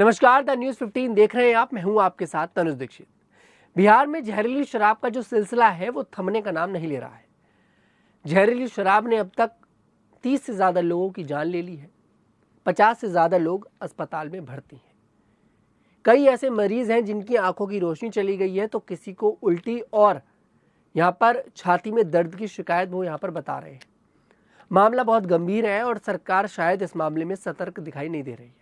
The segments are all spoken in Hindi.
नमस्कार द न्यूज 15 देख रहे हैं आप मैं हूं आपके साथ तनुज दीक्षित बिहार में जहरीली शराब का जो सिलसिला है वो थमने का नाम नहीं ले रहा है जहरीली शराब ने अब तक 30 से ज़्यादा लोगों की जान ले ली है 50 से ज़्यादा लोग अस्पताल में भर्ती हैं कई ऐसे मरीज हैं जिनकी आंखों की रोशनी चली गई है तो किसी को उल्टी और यहाँ पर छाती में दर्द की शिकायत वो यहाँ पर बता रहे हैं मामला बहुत गंभीर है और सरकार शायद इस मामले में सतर्क दिखाई नहीं दे रही है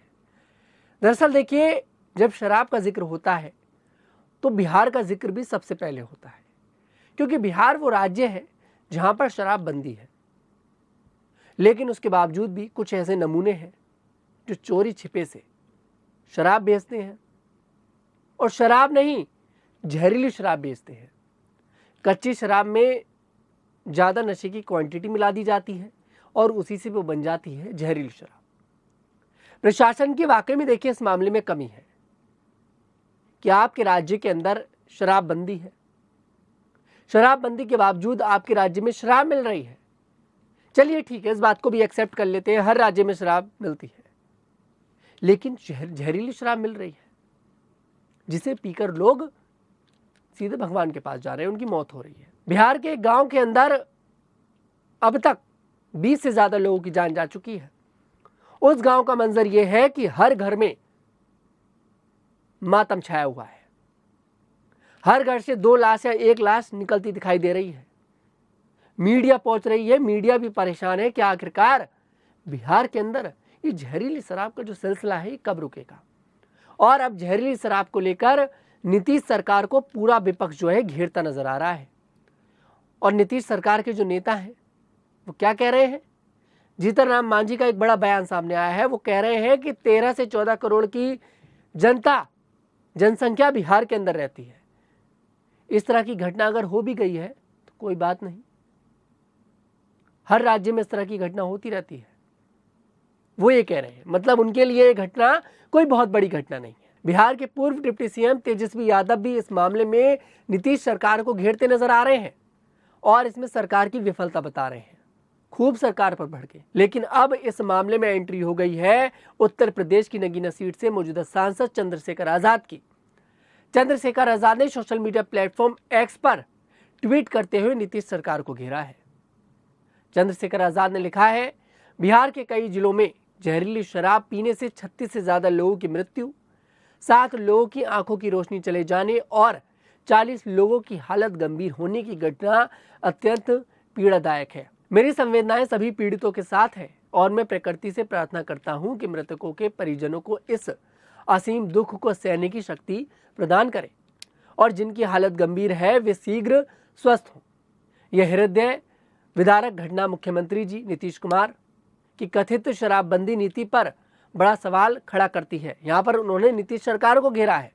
दरअसल देखिए जब शराब का जिक्र होता है तो बिहार का जिक्र भी सबसे पहले होता है क्योंकि बिहार वो राज्य है जहाँ पर शराब बंदी है लेकिन उसके बावजूद भी कुछ ऐसे नमूने हैं जो चोरी छिपे से शराब बेचते हैं और शराब नहीं जहरीली शराब बेचते हैं कच्ची शराब में ज़्यादा नशे की क्वांटिटी मिला दी जाती है और उसी से वो बन जाती है जहरीली शराब प्रशासन की वाकई में देखिए इस मामले में कमी है कि आपके राज्य के अंदर शराबबंदी है शराबबंदी के बावजूद आपके राज्य में शराब मिल रही है चलिए ठीक है इस बात को भी एक्सेप्ट कर लेते हैं हर राज्य में शराब मिलती है लेकिन जहरीली शराब मिल रही है जिसे पीकर लोग सीधे भगवान के पास जा रहे हैं उनकी मौत हो रही है बिहार के एक गांव के अंदर अब तक 20 से ज़्यादा लोगों की जान जा चुकी है उस गांव का मंजर यह है कि हर घर में मातम छाया हुआ है हर घर से दो लाश या एक लाश निकलती दिखाई दे रही है मीडिया पहुंच रही है मीडिया भी परेशान है कि आखिरकार बिहार के अंदर ये जहरीली शराब का जो सिलसिला है ये कब रुकेगा और अब जहरीली शराब को लेकर नीतीश सरकार को पूरा विपक्ष जो है घेरता नजर आ रहा है और नीतीश सरकार के जो नेता हैं वो क्या कह रहे हैं जीतन राम मांझी का एक बड़ा बयान सामने आया है वो कह रहे हैं कि तेरह से चौदह करोड़ की जनता जनसंख्या बिहार के अंदर रहती है इस तरह की घटना अगर हो भी गई है तो कोई बात नहीं हर राज्य में इस तरह की घटना होती रहती है वो ये कह रहे हैं मतलब उनके लिए ये घटना कोई बहुत बड़ी घटना नहीं है बिहार के पूर्व डिप्टी सीएम तेजस्वी यादव भी इस मामले में नीतीश सरकार को घेरते नजर आ रहे हैं और इसमें सरकार की विफलता बता रहे हैं खूब सरकार पर भड़के लेकिन अब इस मामले में एंट्री हो गई है उत्तर प्रदेश की नगीना सीट से मौजूदा सांसद चंद्रशेखर आजाद की चंद्रशेखर आजाद ने सोशल मीडिया प्लेटफॉर्म एक्स पर ट्वीट करते हुए नीतीश सरकार को घेरा है चंद्रशेखर आजाद ने लिखा है बिहार के कई जिलों में जहरीली शराब पीने से छत्तीस से ज्यादा लोगों की मृत्यु सात लोगों की आंखों की रोशनी चले जाने और चालीस लोगों की हालत गंभीर होने की घटना अत्यंत पीड़ादायक है मेरी संवेदनाएं सभी पीड़ितों के साथ हैं और मैं प्रकृति से प्रार्थना करता हूं कि मृतकों के परिजनों को इस असीम दुख को सहने की शक्ति प्रदान करें और जिनकी हालत गंभीर है वे शीघ्र स्वस्थ हों यह हृदय विदारक घटना मुख्यमंत्री जी नीतीश कुमार की कथित शराबबंदी नीति पर बड़ा सवाल खड़ा करती है यहाँ पर उन्होंने नीतीश सरकार को घेरा है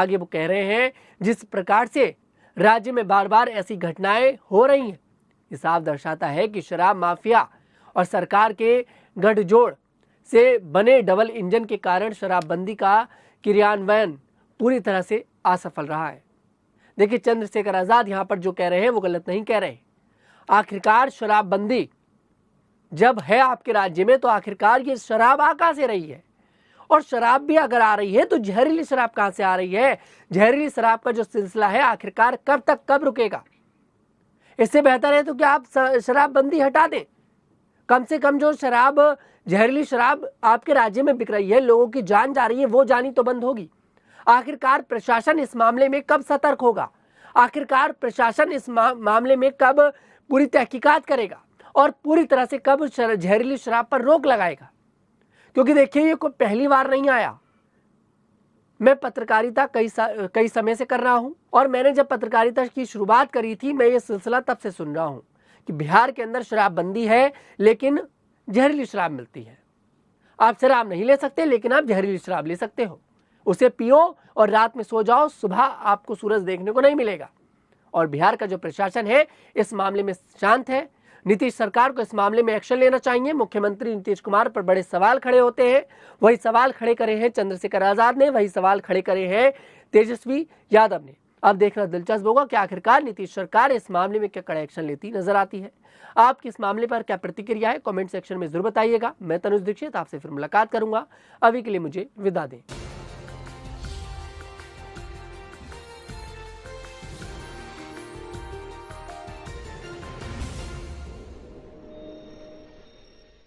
आगे वो कह रहे हैं जिस प्रकार से राज्य में बार बार ऐसी घटनाएं हो रही हैं ये साफ दर्शाता है कि शराब माफिया और सरकार के गठजोड़ से बने डबल इंजन के कारण शराबबंदी का क्रियान्वयन पूरी तरह से असफल रहा है देखिए चंद्रशेखर आज़ाद यहाँ पर जो कह रहे हैं वो गलत नहीं कह रहे आखिरकार शराबबंदी जब है आपके राज्य में तो आखिरकार ये शराब आ कहाँ से रही है और शराब भी अगर आ रही है तो जहरीली शराब कहाँ से आ रही है जहरीली शराब का जो सिलसिला है आखिरकार कब तक कब रुकेगा इससे बेहतर है तो क्या आप शराबबंदी हटा दें कम से कम जो शराब जहरीली शराब आपके राज्य में बिक रही है लोगों की जान जा रही है वो जानी तो बंद होगी आखिरकार प्रशासन इस मामले में कब सतर्क होगा आखिरकार प्रशासन इस मा, मामले में कब पूरी तहकीकात करेगा और पूरी तरह से कब जहरीली शराब पर रोक लगाएगा क्योंकि देखिए ये कोई पहली बार नहीं आया मैं पत्रकारिता कई कई समय से कर रहा हूँ और मैंने जब पत्रकारिता की शुरुआत करी थी मैं ये सिलसिला तब से सुन रहा हूँ कि बिहार के अंदर शराबबंदी है लेकिन जहरीली शराब मिलती है आप शराब नहीं ले सकते लेकिन आप जहरीली शराब ले सकते हो उसे पियो और रात में सो जाओ सुबह आपको सूरज देखने को नहीं मिलेगा और बिहार का जो प्रशासन है इस मामले में शांत है नीतीश सरकार को इस मामले में एक्शन लेना चाहिए मुख्यमंत्री नीतीश कुमार पर बड़े सवाल खड़े होते हैं वही सवाल खड़े करे हैं चंद्रशेखर आजाद ने वही सवाल खड़े करे हैं तेजस्वी यादव ने अब देखना दिलचस्प होगा कि आखिरकार नीतीश सरकार इस मामले में क्या कड़ा एक्शन लेती नजर आती है आपकी इस मामले पर क्या प्रतिक्रिया है कमेंट सेक्शन में जरूर बताइएगा मैं तनुज दीक्षित आपसे फिर मुलाकात करूंगा अभी के लिए मुझे विदा दें